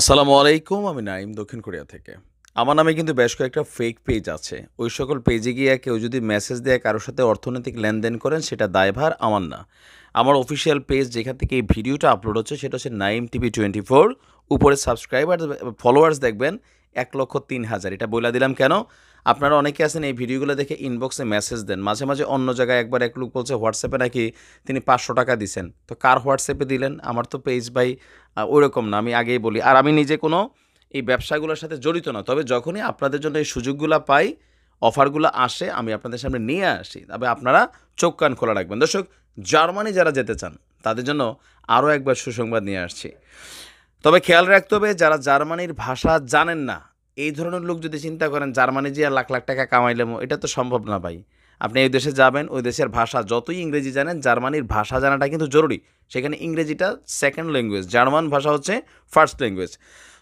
আসসালামু আলাইকুম আমি নাইম দক্ষিণ কোরিয়া থেকে আমার নামে কিন্তু বেশ কয়েকটা ফেক পেজ আছে ওই সকল পেজে গিয়ে কেউ যদি মেসেজ দেয় কারোর সাথে অর্থনৈতিক লেনদেন করেন সেটা দায়ভার আমার না আমার অফিসিয়াল পেজ যেখান থেকে এই ভিডিওটা আপলোড হচ্ছে সেটা হচ্ছে নাইম টিভি টোয়েন্টি ফোর উপরে সাবস্ক্রাইবার ফলোয়ার্স দেখবেন এক লক্ষ তিন হাজার এটা বলে দিলাম কেন আপনারা অনেকে আছেন এই ভিডিওগুলো দেখে ইনবক্সে মেসেজ দেন মাঝে মাঝে অন্য জায়গায় একবার এক লোক বলছে হোয়াটসঅ্যাপে নাকি তিনি পাঁচশো টাকা দিছেন তো কার হোয়াটসঅ্যাপে দিলেন আমার তো পেজ ভাই ওইরকম না আমি আগেই বলি আর আমি নিজে কোনো এই ব্যবসাগুলোর সাথে জড়িত না তবে যখনই আপনাদের জন্য এই সুযোগগুলো পাই অফারগুলো আসে আমি আপনাদের সামনে নিয়ে আসি তবে আপনারা চোখ কান খোলা রাখবেন দর্শক জার্মানি যারা যেতে চান তাদের জন্য আরও একবার সুসংবাদ নিয়ে আসছি তবে খেয়াল রাখতে হবে যারা জার্মানির ভাষা জানেন না এই ধরনের লোক যদি চিন্তা করেন জার্মানি যে লাখ লাখ টাকা কামাইলাম এটা তো সম্ভব না ভাই আপনি এই দেশে যাবেন ওই দেশের ভাষা যতই ইংরেজি জানেন জার্মানির ভাষা জানাটা কিন্তু জরুরি সেখানে ইংরেজিটা সেকেন্ড ল্যাঙ্গুয়েজ জার্মান ভাষা হচ্ছে ফার্স্ট ল্যাঙ্গুয়েজ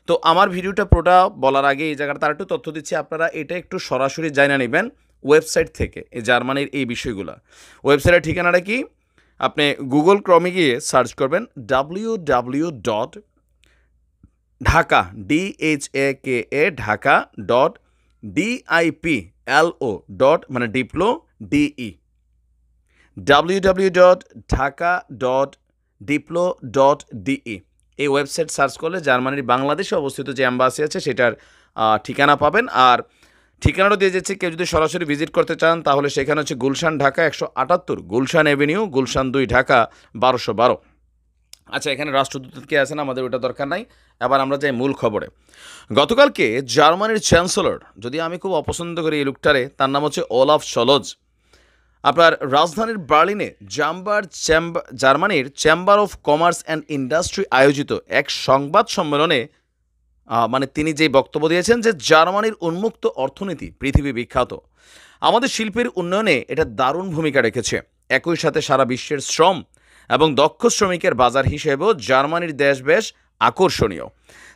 তো আমার ভিডিওটা পুরোটা বলার আগে এই জায়গাটা তার একটু তথ্য দিচ্ছি আপনারা এটা একটু সরাসরি জানা নেবেন ওয়েবসাইট থেকে এই জার্মানির এই বিষয়গুলো ওয়েবসাইটের ঠিকানাটা কি আপনি গুগল ক্রমে গিয়ে সার্চ করবেন W W dot Dhaka DH A K A Dhaka dot DIP LO dot মানে diplo DE W W dot Dhaka dot diplo dot DE এই ওয়েবসাইট সার্চ করলে জার্মানির বাংলাদেশে অবস্থিত যে অ্যাম্বাসি আছে সেটার ঠিকানা পাবেন আর ঠিকানাটা দিয়ে যাচ্ছে কেউ যদি সরাসরি ভিজিট করতে চান তাহলে সেখানে হচ্ছে গুলশান ঢাকা একশো আটাত্তর গুলশান অ্যাভিনিউ গুলশান দুই ঢাকা বারোশো বারো আচ্ছা এখানে রাষ্ট্রদূত কে আছেন আমাদের ওটা দরকার নাই এবার আমরা যাই মূল খবরে গতকালকে জার্মানির চ্যান্সেলর যদি আমি খুব অপছন্দ করি এই লোকটারে তার নাম হচ্ছে ওলাফ সলজ আপনার রাজধানীর বার্লিনে জাম্বার চ্যাম্বার জার্মানির chamber of commerce and industry আয়োজিত এক সংবাদ সম্মেলনে মানে তিনি যে বক্তব্য দিয়েছেন যে জার্মানির উন্মুক্ত অর্থনীতি পৃথিবী বিখ্যাত আমাদের শিল্পের উন্নয়নে এটা দারুণ ভূমিকা রেখেছে একই সাথে সারা বিশ্বের শ্রম এবং দক্ষ শ্রমিকের বাজার হিসেবেও জার্মানির দেশ বেশ আকর্ষণীয়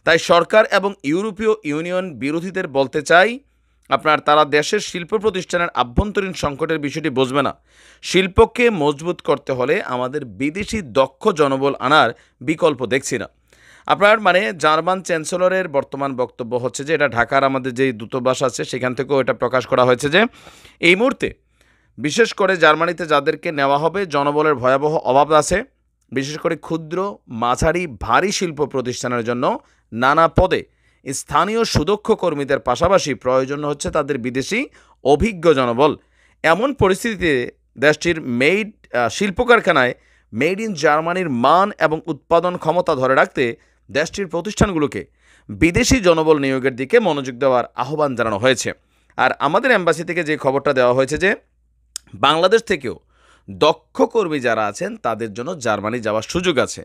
তাই সরকার এবং ইউরোপীয় ইউনিয়ন বিরোধীদের বলতে চাই আপনার তারা দেশের শিল্প প্রতিষ্ঠানের আভ্যন্তরীণ সংকটের বিষয়টি বুঝবে না শিল্পকে মজবুত করতে হলে আমাদের বিদেশি দক্ষ জনবল আনার বিকল্প দেখছি না আপনার মানে জার্মান চ্যান্সেলরের বর্তমান বক্তব্য হচ্ছে যে এটা ঢাকার আমাদের যে দূতাবাস আছে সেখান থেকেও এটা প্রকাশ করা হয়েছে যে এই মুহূর্তে বিশেষ করে জার্মানিতে যাদেরকে নেওয়া হবে জনবলের ভয়াবহ অভাব আছে বিশেষ করে ক্ষুদ্র মাঝারি ভারী শিল্প প্রতিষ্ঠানের জন্য নানা পদে স্থানীয় সুদক্ষ কর্মীদের পাশাপাশি প্রয়োজন হচ্ছে তাদের বিদেশি অভিজ্ঞ জনবল এমন পরিস্থিতিতে দেশটির মেড শিল্প কারখানায় মেড ইন জার্মানির মান এবং উৎপাদন ক্ষমতা ধরে রাখতে দেশটির প্রতিষ্ঠানগুলোকে বিদেশি জনবল নিয়োগের দিকে মনোযোগ দেওয়ার আহ্বান জানানো হয়েছে আর আমাদের অ্যাম্বাসি থেকে যে খবরটা দেওয়া হয়েছে যে বাংলাদেশ থেকেও দক্ষ কর্মী যারা আছেন তাদের জন্য জার্মানি যাওয়ার সুযোগ আছে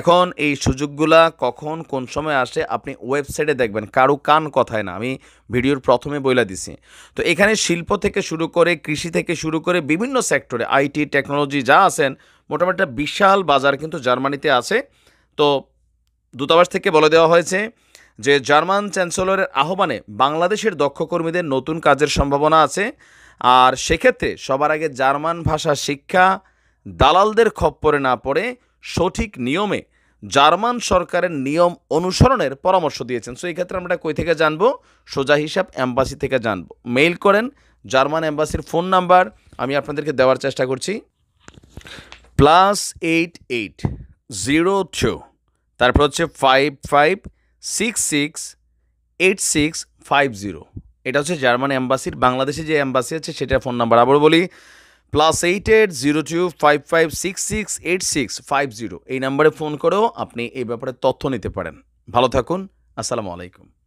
এখন এই সুযোগগুলা কখন কোন সময় আসে আপনি ওয়েবসাইটে দেখবেন কারো কান কথায় না আমি ভিডিওর প্রথমে বইলা দিছি তো এখানে শিল্প থেকে শুরু করে কৃষি থেকে শুরু করে বিভিন্ন সেক্টরে আইটি টেকনোলজি যা আছেন মোটামুটি বিশাল বাজার কিন্তু জার্মানিতে আছে তো দূতাবাস থেকে বলে দেওয়া হয়েছে যে জার্মান চ্যান্সেলরের আহ্বানে বাংলাদেশের দক্ষ কর্মীদের নতুন কাজের সম্ভাবনা আছে আর সেক্ষেত্রে সবার আগে জার্মান ভাষা শিক্ষা দালালদের খপ্পরে না পড়ে সঠিক নিয়মে জার্মান সরকারের নিয়ম অনুসরণের পরামর্শ দিয়েছেন সো এই ক্ষেত্রে আমরা কই থেকে জানবো সোজা হিসাব অ্যাম্বাসি থেকে জানবো মেইল করেন জার্মান অ্যাম্বাসির ফোন নাম্বার আমি আপনাদেরকে দেওয়ার চেষ্টা করছি plus eight eight zero through তারপর হচ্ছে five five six six eight six five zero এটা হচ্ছে জার্মান অ্যাম্বাসির বাংলাদেশে যে অ্যাম্বাসি আছে সেটার ফোন নাম্বার আবার বলি plus eight eight zero two five five six six eight six five zero এই নাম্বারে ফোন করেও আপনি এই ব্যাপারে তথ্য নিতে পারেন ভালো থাকুন আসসালামু আলাইকুম